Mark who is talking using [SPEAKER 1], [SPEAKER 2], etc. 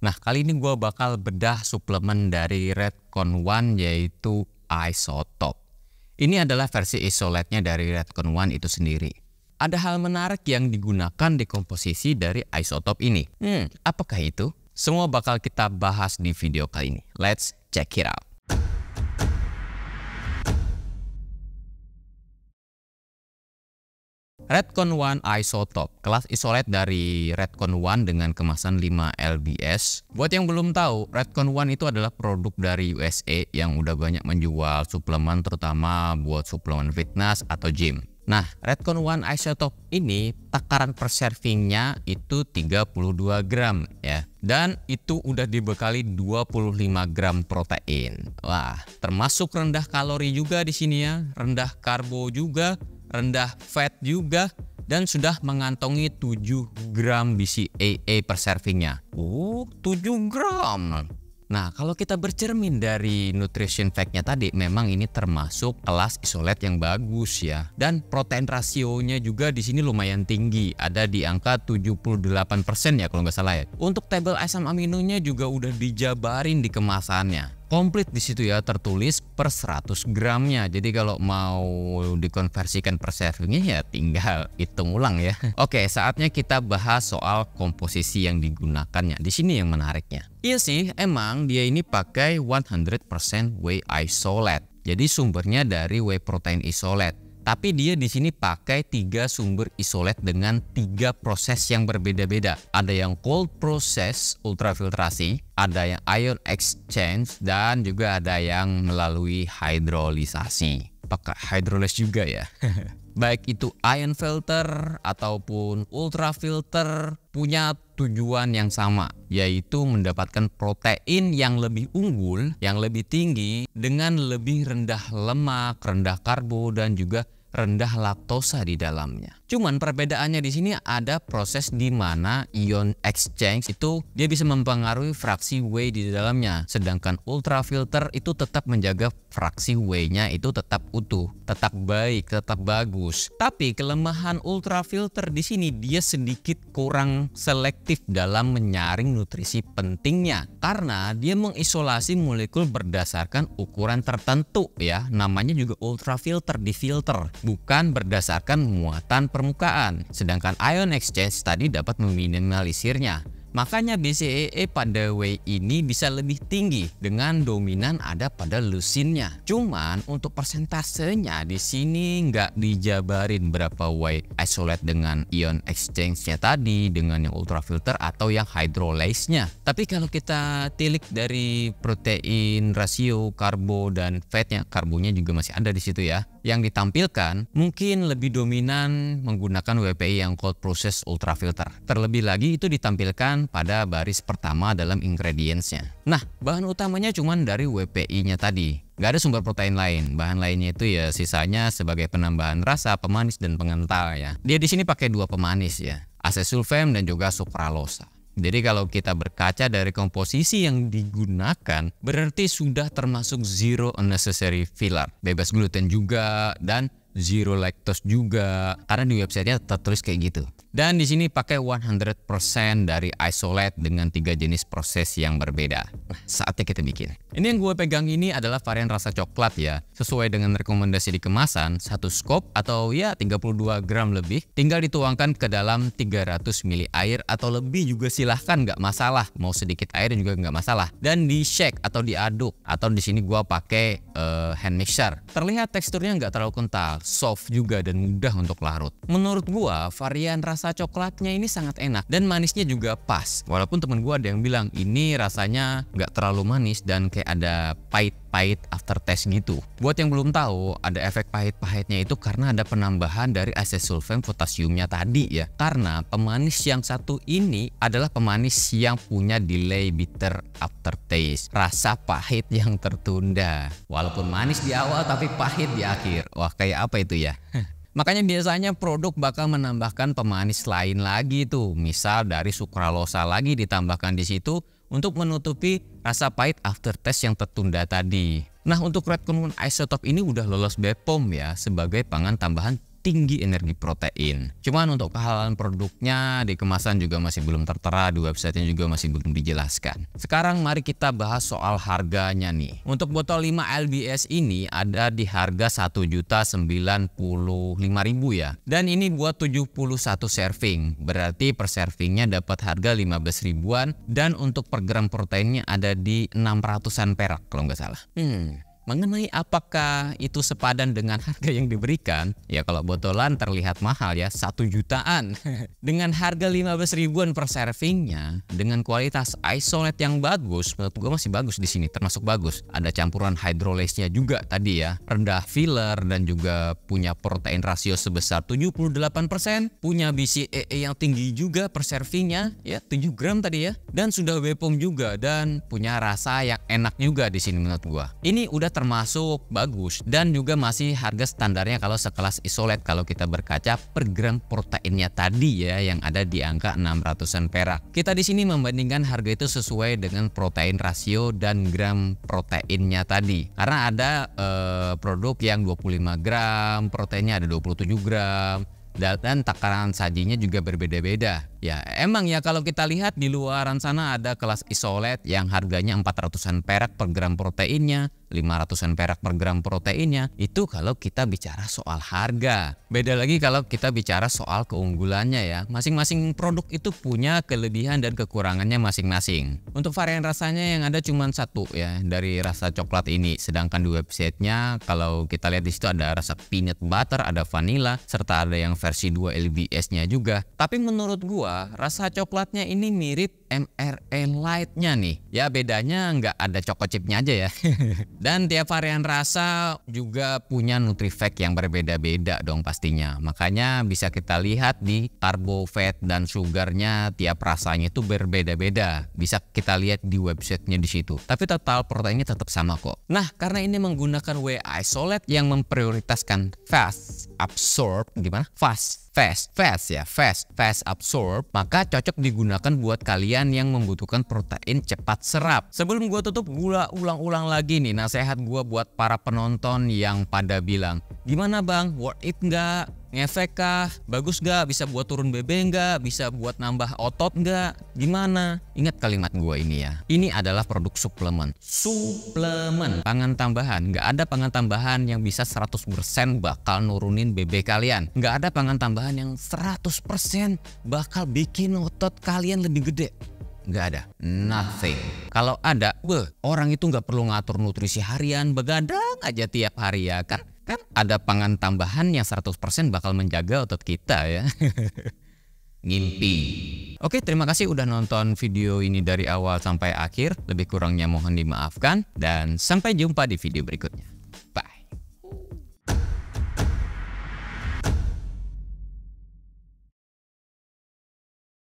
[SPEAKER 1] Nah kali ini gue bakal bedah suplemen dari Redcon One yaitu Isotop. Ini adalah versi isolatnya nya dari Redcon One itu sendiri. Ada hal menarik yang digunakan di komposisi dari isotop ini. Hmm, apakah itu? Semua bakal kita bahas di video kali ini. Let's check it out. Redcon One Isotope, kelas isolate dari Redcon One dengan kemasan 5 LBS. Buat yang belum tahu, Redcon One itu adalah produk dari USA yang udah banyak menjual suplemen terutama buat suplemen fitness atau gym. Nah, Redcon One Isotope ini takaran per servingnya itu 32 gram ya. Dan itu udah dibekali 25 gram protein. Wah, termasuk rendah kalori juga di sini ya, rendah karbo juga, rendah fat juga dan sudah mengantongi 7 gram BCAA per servingnya. Uh 7 gram. Nah, kalau kita bercermin dari nutrition fact-nya tadi, memang ini termasuk kelas isolat yang bagus ya. Dan protein rasionya juga di sini lumayan tinggi, ada di angka 78% ya kalau nggak salah ya. Untuk table asam aminonya juga udah dijabarin di kemasannya komplit di situ ya tertulis per 100 gramnya jadi kalau mau dikonversikan per servingnya ya tinggal hitung ulang ya oke saatnya kita bahas soal komposisi yang digunakannya di sini yang menariknya iya sih emang dia ini pakai 100% whey isolate jadi sumbernya dari whey protein isolate tapi dia di sini pakai tiga sumber isolat dengan tiga proses yang berbeda-beda. Ada yang cold process ultrafiltrasi, ada yang ion exchange, dan juga ada yang melalui hidrolisasi. Pakai hidrolis juga ya. baik itu ion filter ataupun ultra filter punya tujuan yang sama yaitu mendapatkan protein yang lebih unggul yang lebih tinggi dengan lebih rendah lemak rendah karbo dan juga rendah laktosa di dalamnya. Cuman perbedaannya di sini ada proses di mana ion exchange itu dia bisa mempengaruhi fraksi whey di dalamnya. Sedangkan ultrafilter itu tetap menjaga fraksi whey-nya itu tetap utuh, tetap baik, tetap bagus. Tapi kelemahan ultrafilter di sini dia sedikit kurang selektif dalam menyaring nutrisi pentingnya karena dia mengisolasi molekul berdasarkan ukuran tertentu ya. Namanya juga ultrafilter di filter bukan berdasarkan muatan permukaan, sedangkan ion exchange tadi dapat meminimalisirnya. Makanya BCEE e pada whey ini bisa lebih tinggi dengan dominan ada pada lusinnya. Cuman untuk persentasenya di sini nggak dijabarin berapa whey isolate dengan ion exchange-nya tadi, dengan yang ultrafilter atau yang hydrolase-nya. Tapi kalau kita tilik dari protein, rasio, karbo, dan fatnya, karbonya juga masih ada di situ ya. Yang ditampilkan mungkin lebih dominan menggunakan WPI yang cold process ultrafilter. Terlebih lagi itu ditampilkan diletakkan pada baris pertama dalam ingredientsnya. Nah, bahan utamanya cuma dari WPI-nya tadi. Gak ada sumber protein lain. Bahan lainnya itu ya sisanya sebagai penambahan rasa, pemanis, dan pengental ya. Dia di sini pakai dua pemanis ya, Acesulfam dan juga sukralosa. Jadi kalau kita berkaca dari komposisi yang digunakan, berarti sudah termasuk zero unnecessary filler. Bebas gluten juga dan zero lactose juga. Karena di websitenya tertulis kayak gitu. Dan di sini pakai 100% dari isolate dengan tiga jenis proses yang berbeda. Nah, saatnya kita bikin. Ini yang gue pegang ini adalah varian rasa coklat ya. Sesuai dengan rekomendasi di kemasan, satu scoop atau ya 32 gram lebih tinggal dituangkan ke dalam 300 ml air atau lebih juga silahkan nggak masalah. Mau sedikit air juga nggak masalah. Dan di shake atau diaduk atau di sini gue pakai uh, hand mixer. Terlihat teksturnya nggak terlalu kental, soft juga dan mudah untuk larut. Menurut gue varian rasa rasa coklatnya ini sangat enak dan manisnya juga pas. Walaupun temen gue ada yang bilang ini rasanya nggak terlalu manis dan kayak ada pahit-pahit aftertaste gitu. Buat yang belum tahu, ada efek pahit-pahitnya itu karena ada penambahan dari acesulfame potasiumnya tadi ya. Karena pemanis yang satu ini adalah pemanis yang punya delay bitter aftertaste. Rasa pahit yang tertunda. Walaupun manis di awal tapi pahit di akhir. Wah kayak apa itu ya? Makanya biasanya produk bakal menambahkan pemanis lain lagi tuh. Misal dari sukralosa lagi ditambahkan di situ untuk menutupi rasa pahit aftertaste yang tertunda tadi. Nah untuk Red Kunun Isotop ini udah lolos BPOM e ya sebagai pangan tambahan tinggi energi protein. Cuman untuk kehalalan produknya di kemasan juga masih belum tertera, di websitenya juga masih belum dijelaskan. Sekarang mari kita bahas soal harganya nih. Untuk botol 5 LBS ini ada di harga 1.095.000 ya. Dan ini buat 71 serving, berarti per servingnya dapat harga 15 ribuan dan untuk per gram proteinnya ada di 600-an perak kalau nggak salah. Hmm, Mengenai apakah itu sepadan dengan harga yang diberikan, ya kalau botolan terlihat mahal ya, satu jutaan. dengan harga 15 ribuan per servingnya, dengan kualitas isolate yang bagus, menurut gue masih bagus di sini, termasuk bagus. Ada campuran hydrolase-nya juga tadi ya, rendah filler dan juga punya protein rasio sebesar 78%, punya BCAA yang tinggi juga per servingnya, ya 7 gram tadi ya, dan sudah Bepom juga dan punya rasa yang enak juga di sini menurut gue Ini udah sudah termasuk bagus dan juga masih harga standarnya kalau sekelas isolate kalau kita berkaca per gram proteinnya tadi ya yang ada di angka 600-an perak. Kita di sini membandingkan harga itu sesuai dengan protein rasio dan gram proteinnya tadi. Karena ada eh, produk yang 25 gram, proteinnya ada 27 gram dan takaran sajinya juga berbeda-beda. Ya, emang ya kalau kita lihat di luaran sana ada kelas isolet yang harganya 400-an perak per gram proteinnya, 500-an perak per gram proteinnya. Itu kalau kita bicara soal harga. Beda lagi kalau kita bicara soal keunggulannya ya. Masing-masing produk itu punya kelebihan dan kekurangannya masing-masing. Untuk varian rasanya yang ada cuma satu ya dari rasa coklat ini. Sedangkan di websitenya kalau kita lihat di situ ada rasa peanut butter, ada vanilla, serta ada yang versi 2 LBS-nya juga. Tapi menurut gua kedua, rasa coklatnya ini mirip MRE Lite-nya nih. Ya bedanya nggak ada choco chipnya aja ya. Dan tiap varian rasa juga punya nutrifact yang berbeda-beda dong pastinya. Makanya bisa kita lihat di carbo fat dan sugarnya tiap rasanya itu berbeda-beda. Bisa kita lihat di websitenya di situ. Tapi total proteinnya tetap sama kok. Nah karena ini menggunakan whey isolate yang memprioritaskan fast absorb gimana? Fast fast, fast ya, fast, fast absorb, maka cocok digunakan buat kalian yang membutuhkan protein cepat serap. Sebelum gua tutup, gula ulang-ulang lagi nih nasehat gua buat para penonton yang pada bilang, gimana bang, worth it nggak? ngefek kah bagus gak bisa buat turun BB gak bisa buat nambah otot gak gimana ingat kalimat gue ini ya ini adalah produk suplemen suplemen pangan tambahan gak ada pangan tambahan yang bisa 100% bakal nurunin BB kalian gak ada pangan tambahan yang 100% bakal bikin otot kalian lebih gede Gak ada nothing kalau ada beh, orang itu gak perlu ngatur nutrisi harian begadang aja tiap hari ya kan kan ada pangan tambahan yang 100% bakal menjaga otot kita ya. Ngimpi. Oke, terima kasih udah nonton video ini dari awal sampai akhir. Lebih kurangnya mohon dimaafkan dan sampai jumpa di video berikutnya.